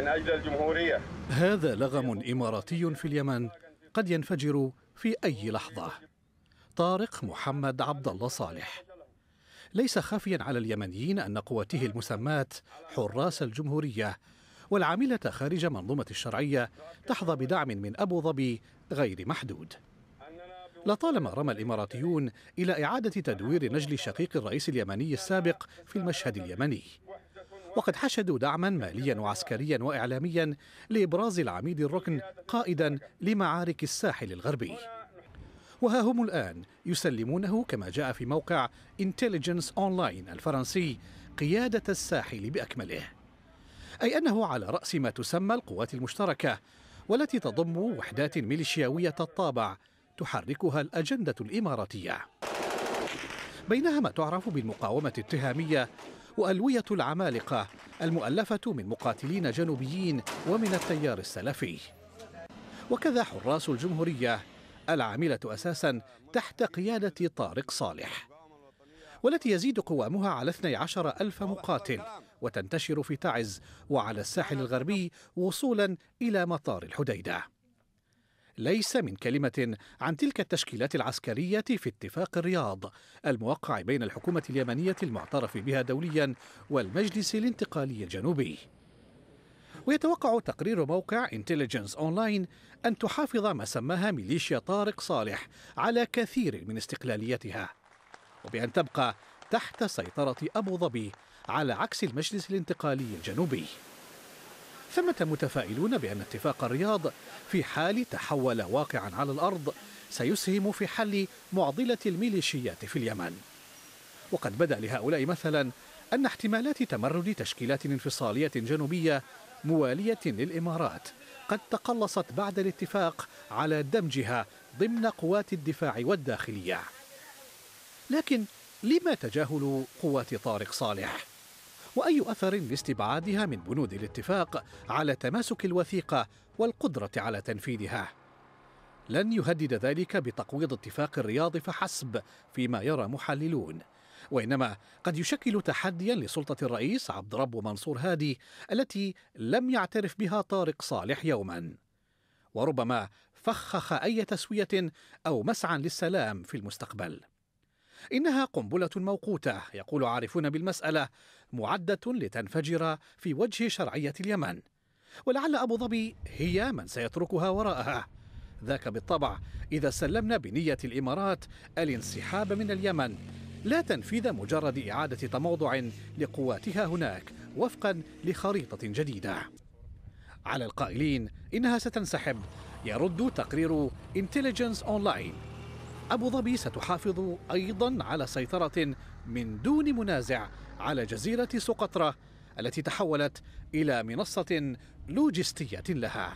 من أجل الجمهورية هذا لغم إماراتي في اليمن قد ينفجر في أي لحظة طارق محمد عبد الله صالح ليس خافيا على اليمنيين أن قواته المسمات حراس الجمهورية والعاملة خارج منظومة الشرعية تحظى بدعم من أبو ظبي غير محدود لطالما رمى الإماراتيون إلى إعادة تدوير نجل شقيق الرئيس اليمني السابق في المشهد اليمني وقد حشدوا دعما ماليا وعسكريا وإعلاميا لإبراز العميد الركن قائدا لمعارك الساحل الغربي وها هم الآن يسلمونه كما جاء في موقع انتليجنس أونلاين الفرنسي قيادة الساحل بأكمله أي أنه على رأس ما تسمى القوات المشتركة والتي تضم وحدات ميليشياوية الطابع تحركها الأجندة الإماراتية بينها ما تعرف بالمقاومة التهامية وألوية العمالقة المؤلفة من مقاتلين جنوبيين ومن التيار السلفي وكذا حراس الجمهورية العاملة أساسا تحت قيادة طارق صالح والتي يزيد قوامها على 12 ألف مقاتل وتنتشر في تعز وعلى الساحل الغربي وصولا إلى مطار الحديدة ليس من كلمة عن تلك التشكيلات العسكرية في اتفاق الرياض الموقع بين الحكومة اليمنية المعترف بها دوليا والمجلس الانتقالي الجنوبي ويتوقع تقرير موقع انتليجنس اونلاين ان تحافظ ما سماها ميليشيا طارق صالح على كثير من استقلاليتها وبان تبقى تحت سيطره ابو ظبي على عكس المجلس الانتقالي الجنوبي ثمة متفائلون بأن اتفاق الرياض في حال تحول واقعا على الأرض سيسهم في حل معضلة الميليشيات في اليمن وقد بدا لهؤلاء مثلا أن احتمالات تمرد تشكيلات انفصالية جنوبية موالية للإمارات قد تقلصت بعد الاتفاق على دمجها ضمن قوات الدفاع والداخلية لكن لما تجاهل قوات طارق صالح؟ واي اثر لاستبعادها من بنود الاتفاق على تماسك الوثيقه والقدره على تنفيذها لن يهدد ذلك بتقويض اتفاق الرياض فحسب فيما يرى محللون وانما قد يشكل تحديا لسلطه الرئيس عبد رب منصور هادي التي لم يعترف بها طارق صالح يوما وربما فخخ اي تسويه او مسعى للسلام في المستقبل إنها قنبلة موقوتة يقول عارفون بالمسألة معدة لتنفجر في وجه شرعية اليمن ولعل أبو ظبي هي من سيتركها وراءها ذاك بالطبع إذا سلمنا بنية الإمارات الانسحاب من اليمن لا تنفيذ مجرد إعادة تموضع لقواتها هناك وفقا لخريطة جديدة على القائلين إنها ستنسحب يرد تقرير انتليجنس أونلاين أبو ظبي ستحافظ أيضا على سيطرة من دون منازع على جزيرة سقطرة التي تحولت إلى منصة لوجستية لها